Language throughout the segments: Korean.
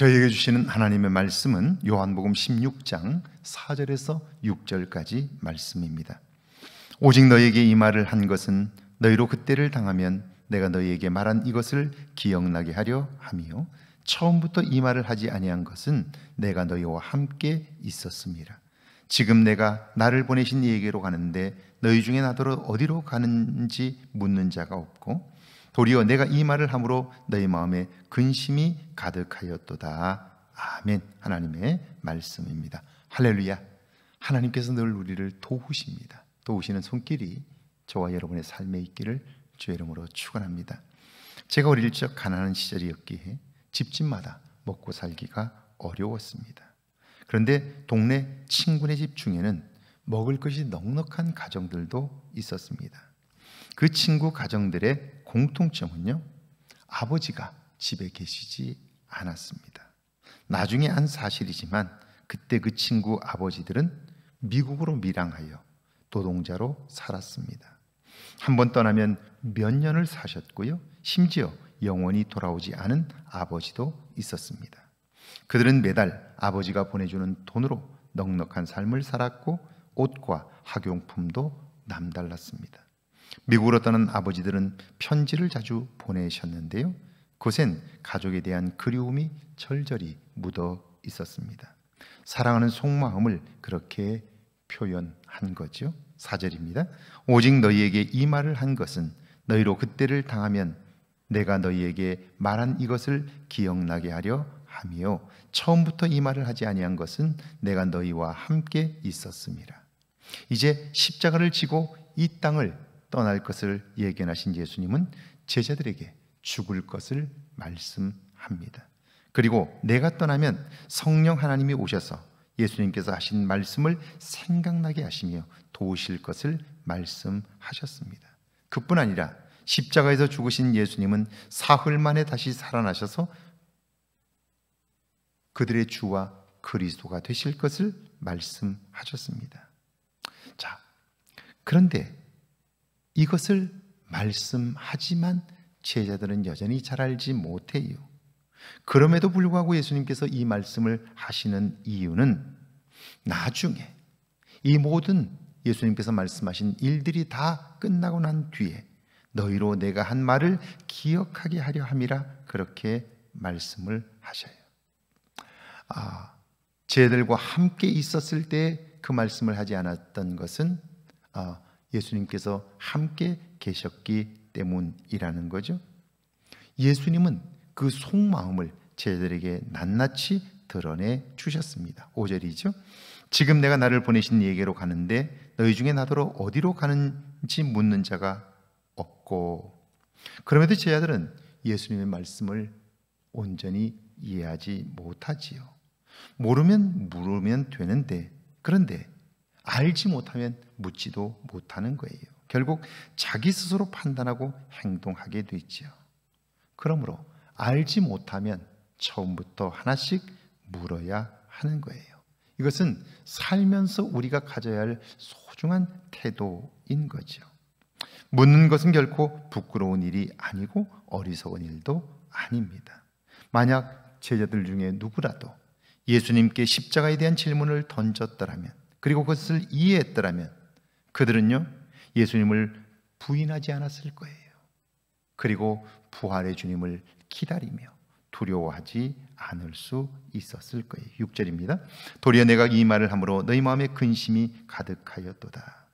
저희에게 주시는 하나님의 말씀은 요한복음 16장 4절에서 6절까지 말씀입니다. 오직 너에게 이 말을 한 것은 너희로 그때를 당하면 내가 너희에게 말한 이것을 기억나게 하려 함이요 처음부터 이 말을 하지 아니한 것은 내가 너희와 함께 있었습니다. 지금 내가 나를 보내신 이에게로 가는데 너희 중에 나더러 어디로 가는지 묻는 자가 없고 도리어 내가 이 말을 함으로 너희 마음에 근심이 가득하였도다. 아멘. 하나님의 말씀입니다. 할렐루야. 하나님께서 늘 우리를 도우십니다. 도우시는 손길이 저와 여러분의 삶에 있기를 주의 이름으로 축원합니다. 제가 어릴 적 가난한 시절이었기에 집집마다 먹고 살기가 어려웠습니다. 그런데 동네 친구네 집 중에는 먹을 것이 넉넉한 가정들도 있었습니다. 그 친구 가정들의 공통점은요. 아버지가 집에 계시지 않았습니다. 나중에 한 사실이지만 그때 그 친구 아버지들은 미국으로 밀항하여 노동자로 살았습니다. 한번 떠나면 몇 년을 사셨고요. 심지어 영원히 돌아오지 않은 아버지도 있었습니다. 그들은 매달 아버지가 보내주는 돈으로 넉넉한 삶을 살았고 옷과 학용품도 남달랐습니다. 미국으로 떠난 아버지들은 편지를 자주 보내셨는데요. 그곳엔 가족에 대한 그리움이 절절히 묻어 있었습니다. 사랑하는 속마음을 그렇게 표현한 거죠. 사절입니다 오직 너희에게 이 말을 한 것은 너희로 그때를 당하면 내가 너희에게 말한 이것을 기억나게 하려 하며 처음부터 이 말을 하지 아니한 것은 내가 너희와 함께 있었음이라. 이제 십자가를 지고 이 땅을 떠날 것을 예견하신 예수님은 제자들에게 죽을 것을 말씀합니다. 그리고 내가 떠나면 성령 하나님이 오셔서 예수님께서 하신 말씀을 생각나게 하시며 도우실 것을 말씀하셨습니다. 그뿐 아니라 십자가에서 죽으신 예수님은 사흘 만에 다시 살아나셔서 그들의 주와 그리스도가 되실 것을 말씀하셨습니다. 자, 그런데 이것을 말씀하지만 제자들은 여전히 잘 알지 못해요. 그럼에도 불구하고 예수님께서 이 말씀을 하시는 이유는 나중에 이 모든 예수님께서 말씀하신 일들이 다 끝나고 난 뒤에 너희로 내가 한 말을 기억하게 하려 함이라 그렇게 말씀을 하셔요. 아, 제들과 함께 있었을 때 그 말씀을 하지 않았던 것은 아, 예수님께서 함께 계셨기 때문이라는 거죠. 예수님은 그 속마음을 제자들에게 낱낱이 드러내 주셨습니다. 5절이죠. 지금 내가 나를 보내신 얘기로 가는데 너희 중에 나더러 어디로 가는지 묻는 자가 없고 그럼에도 제자들은 예수님의 말씀을 온전히 이해하지 못하지요. 모르면 물으면 되는데 그런데 알지 못하면 묻지도 못하는 거예요. 결국 자기 스스로 판단하고 행동하게 되지요. 그러므로 알지 못하면 처음부터 하나씩 물어야 하는 거예요. 이것은 살면서 우리가 가져야 할 소중한 태도인 거죠. 묻는 것은 결코 부끄러운 일이 아니고 어리석은 일도 아닙니다. 만약 제자들 중에 누구라도 예수님께 십자가에 대한 질문을 던졌더라면, 그리고 그것을 이해했더라면, 그들은요, 예수님을 부인하지 않았을 거예요. 그리고 부활의 주님을 기다리며 두려워하지 않을 수 있었을 거예요. 6절입니다. 도리어 내가 이 말을 함으로 너희 마음에 근심이 가득하였도다.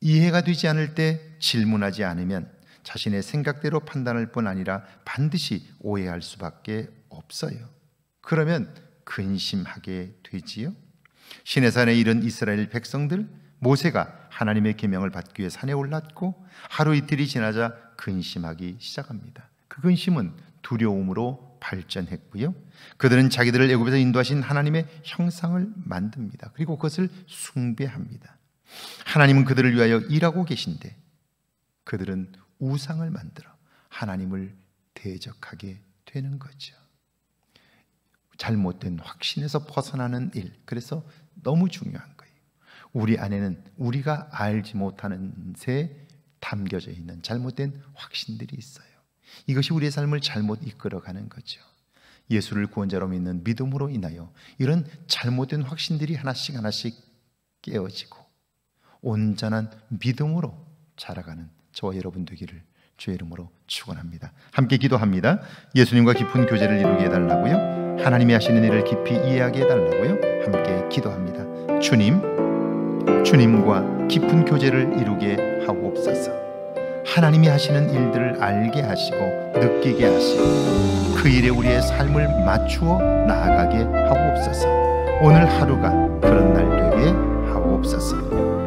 이해가 되지 않을 때 질문하지 않으면 자신의 생각대로 판단할 뿐 아니라 반드시 오해할 수밖에 없어요. 그러면 근심하게 되지요. 시내산에 이른 이스라엘 백성들 모세가 하나님의 계명을 받기 위해 산에 올랐고 하루 이틀이 지나자 근심하기 시작합니다. 그 근심은 두려움으로 발전했고요. 그들은 자기들을 애굽에서 인도하신 하나님의 형상을 만듭니다. 그리고 그것을 숭배합니다. 하나님은 그들을 위하여 일하고 계신데 그들은 우상을 만들어 하나님을 대적하게 되는 거죠. 잘못된 확신에서 벗어나는 일. 그래서 너무 중요한 거 우리 안에는 우리가 알지 못하는 새 담겨져 있는 잘못된 확신들이 있어요. 이것이 우리의 삶을 잘못 이끌어가는 거죠. 예수를 구원자로 믿는 믿음으로 인하여 이런 잘못된 확신들이 하나씩 하나씩 깨어지고 온전한 믿음으로 자라가는 저와 여러분 되기를 주의 이름으로 축원합니다. 함께 기도합니다. 예수님과 깊은 교제를 이루게 해달라고요. 하나님이 하시는 일을 깊이 이해하게 해달라고요. 함께 기도합니다. 주님. 주님과 깊은 교제를 이루게 하옵소서. 하나님이 하시는 일들을 알게 하시고 느끼게 하시고 그 일에 우리의 삶을 맞추어 나아가게 하옵소서. 오늘 하루가 그런 날 되게 하옵소서.